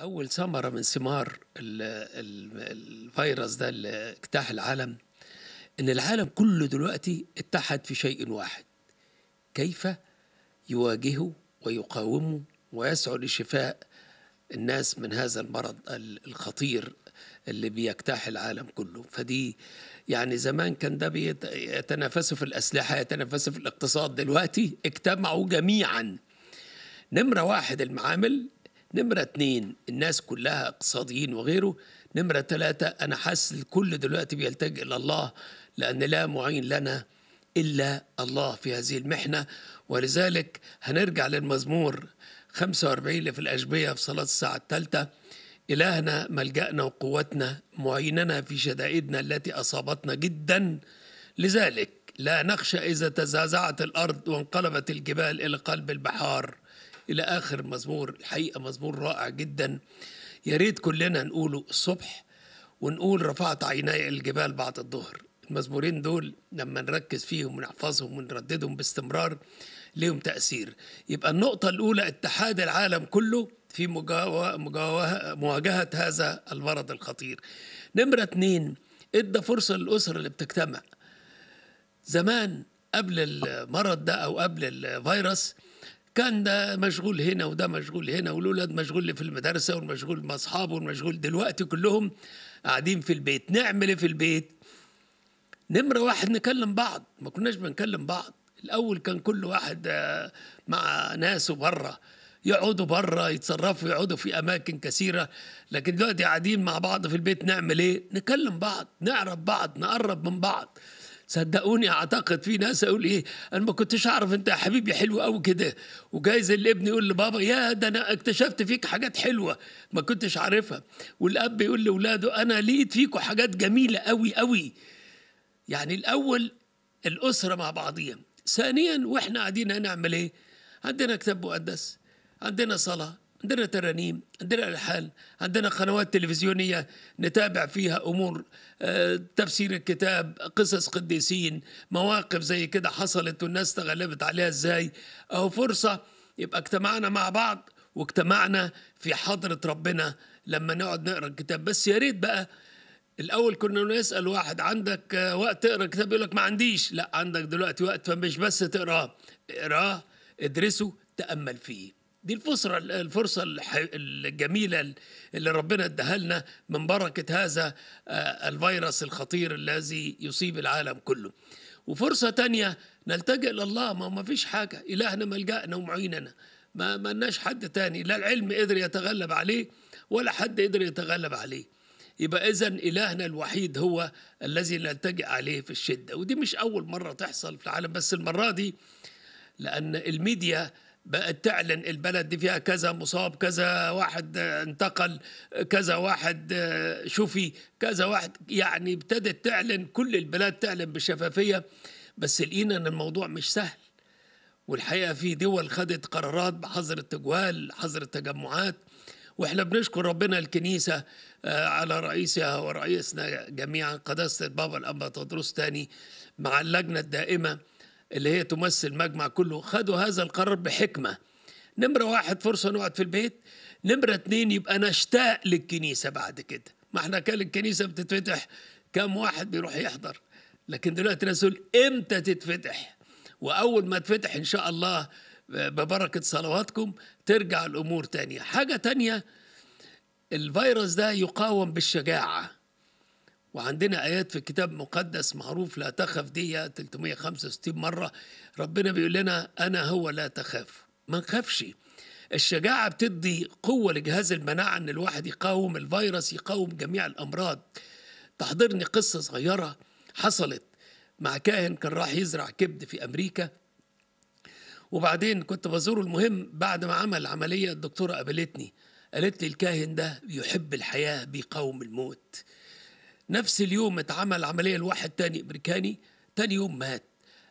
أول ثمرة من ثمار الفيروس ده اللي اجتاح العالم إن العالم كله دلوقتي اتحد في شيء واحد كيف يواجهه ويقاومه ويسعى لشفاء الناس من هذا المرض الخطير اللي بيجتاح العالم كله فدي يعني زمان كان ده بيتنافسوا في الأسلحة يتنافسوا في الاقتصاد دلوقتي اجتمعوا جميعا نمرة واحد المعامل نمرة اتنين الناس كلها اقتصاديين وغيره نمرة ثلاثة أنا حاسس الكل دلوقتي بيلتجئ إلى الله لأن لا معين لنا إلا الله في هذه المحنة ولذلك هنرجع للمزمور 45 اللي في الأشبية في صلاة الساعة الثالثة إلهنا ملجأنا وقوتنا معيننا في شدائدنا التي أصابتنا جدا لذلك لا نخشى إذا تزعزعت الأرض وانقلبت الجبال إلى قلب البحار إلى آخر مزمور الحقيقة مزمور رائع جدا يا ريت كلنا نقوله الصبح ونقول رفعت عيناي الجبال بعد الظهر المزمورين دول لما نركز فيهم ونحفظهم ونرددهم باستمرار لهم تأثير يبقى النقطة الأولى اتحاد العالم كله في مواجهة هذا المرض الخطير نمرة اتنين ادى فرصة للأسر اللي بتجتمع زمان قبل المرض ده أو قبل الفيروس كان ده مشغول هنا وده مشغول هنا والولاد مشغول في المدرسه والمشغول مع اصحابه والمشغول دلوقتي كلهم قاعدين في البيت نعمل ايه في البيت نمره واحد نكلم بعض ما كناش بنكلم بعض الاول كان كل واحد آه، مع ناسه بره يقعدوا بره يتصرفوا يقعدوا في اماكن كثيره لكن دلوقتي قاعدين مع بعض في البيت نعمل ايه نكلم بعض نعرف بعض نقرب من بعض صدقوني اعتقد في ناس اقول ايه انا ما كنتش اعرف انت يا حبيبي حلو قوي كده وجايز الابن يقول لبابا يا ده انا اكتشفت فيك حاجات حلوه ما كنتش عارفها والاب يقول لاولاده انا لقيت فيكم حاجات جميله قوي قوي يعني الاول الاسره مع بعضيها ثانيا واحنا قاعدين هنعمل ايه عندنا كتاب مقدس عندنا صلاه عندنا ترانيم عندنا الحان عندنا قنوات تلفزيونيه نتابع فيها امور آه، تفسير الكتاب قصص قديسين مواقف زي كده حصلت والناس تغلبت عليها ازاي او فرصه يبقى اجتمعنا مع بعض واجتمعنا في حضره ربنا لما نقعد نقرا الكتاب بس يا ريت بقى الاول كنا نسال واحد عندك وقت تقرا كتاب يقول لك ما عنديش لا عندك دلوقتي وقت فمش بس تقراه اقراه ادرسه تامل فيه دي الفرصة الفرصة الجميلة اللي ربنا اداها لنا من بركة هذا آه، الفيروس الخطير الذي يصيب العالم كله وفرصة تانية نلتجئ إلى الله ما ما فيش حاجة إلهنا ملجأنا ومعيننا ما ملناش حد تاني لا العلم قدر يتغلب عليه ولا حد قدر يتغلب عليه يبقى إذا إلهنا الوحيد هو الذي نلتجئ عليه في الشدة ودي مش أول مرة تحصل في العالم بس المرة دي لأن الميديا بقت تعلن البلد دي فيها كذا مصاب كذا واحد انتقل كذا واحد آه، شفي كذا واحد يعني ابتدت تعلن كل البلاد تعلن بشفافية بس لقينا ان الموضوع مش سهل والحقيقة في دول خدت قرارات بحظر التجوال حظر التجمعات واحنا بنشكر ربنا الكنيسه آه، على رئيسها ورئيسنا جميعا قداسه البابا الأنبا تدرس تاني مع اللجنه الدائمه اللي هي تمثل مجمع كله خدوا هذا القرار بحكمة نمرة واحد فرصة نقعد في البيت نمرة اتنين يبقى نشتاق للكنيسة بعد كده ما احنا كان الكنيسة بتتفتح كم واحد بيروح يحضر لكن دلوقتي نسول امتى تتفتح واول ما تفتح ان شاء الله ببركة صلواتكم ترجع الامور تانية حاجة تانية الفيروس ده يقاوم بالشجاعة وعندنا آيات في الكتاب المقدس معروف لا تخف دي 365 مرة ربنا بيقول لنا أنا هو لا تخاف ما نخافش الشجاعة بتدي قوة لجهاز المناعة إن الواحد يقاوم الفيروس يقاوم جميع الأمراض تحضرني قصة صغيرة حصلت مع كاهن كان راح يزرع كبد في أمريكا وبعدين كنت بزوره المهم بعد ما عمل العملية الدكتورة قابلتني قالت لي الكاهن ده بيحب الحياة بيقاوم الموت نفس اليوم اتعمل عملية لواحد تاني أمريكاني تاني يوم مات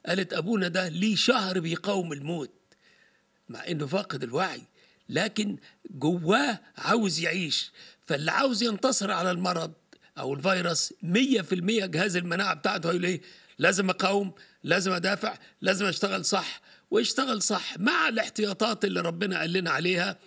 قالت أبونا ده ليه شهر بيقاوم الموت مع إنه فاقد الوعي لكن جواه عاوز يعيش فاللي عاوز ينتصر على المرض أو الفيروس 100% جهاز المناعة بتاعته هيقول إيه لازم أقاوم لازم أدافع لازم أشتغل صح واشتغل صح مع الاحتياطات اللي ربنا قال لنا عليها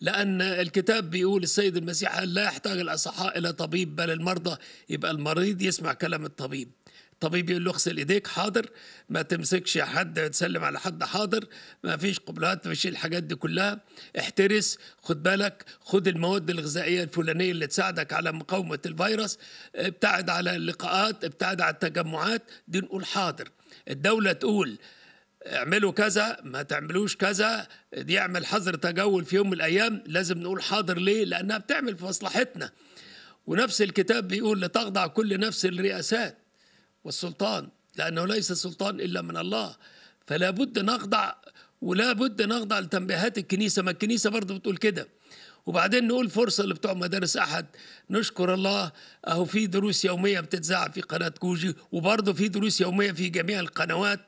لأن الكتاب بيقول السيد المسيح قال لا يحتاج الأصحاء إلى طبيب بل المرضى يبقى المريض يسمع كلام الطبيب الطبيب يقول له اغسل ايديك حاضر ما تمسكش حد تسلم على حد حاضر ما فيش قبلات ما فيش الحاجات دي كلها احترس خد بالك خد المواد الغذائيه الفلانيه اللي تساعدك على مقاومه الفيروس ابتعد على اللقاءات ابتعد على التجمعات دي نقول حاضر الدوله تقول اعملوا كذا ما تعملوش كذا دي يعمل حظر تجول في يوم من الايام لازم نقول حاضر ليه لانها بتعمل في مصلحتنا ونفس الكتاب بيقول لتخضع كل نفس الرئاسات والسلطان لانه ليس سلطان الا من الله فلا بد نخضع ولا بد نخضع لتنبيهات الكنيسه ما الكنيسه برضه بتقول كده وبعدين نقول فرصة لبتوع مدارس أحد نشكر الله أهو في دروس يومية بتتذاع في قناة كوجي وبرضه في دروس يومية في جميع القنوات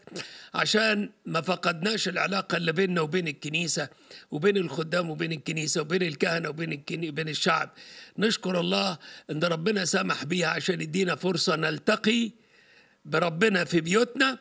عشان ما فقدناش العلاقة اللي بيننا وبين الكنيسة وبين الخدام وبين الكنيسة وبين الكهنة وبين الكني... بين الشعب نشكر الله إن ربنا سمح بيها عشان يدينا فرصة نلتقي بربنا في بيوتنا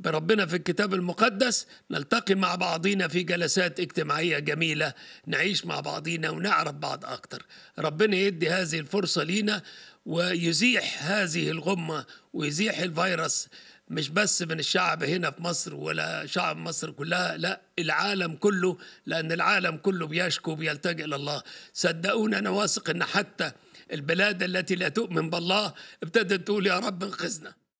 بربنا في الكتاب المقدس نلتقي مع بعضينا في جلسات اجتماعية جميلة نعيش مع بعضينا ونعرف بعض أكتر ربنا يدي هذه الفرصة لينا ويزيح هذه الغمة ويزيح الفيروس مش بس من الشعب هنا في مصر ولا شعب مصر كلها لا العالم كله لأن العالم كله بيشكو بيلتجئ إلى الله صدقونا أنا واثق أن حتى البلاد التي لا تؤمن بالله ابتدت تقول يا رب انقذنا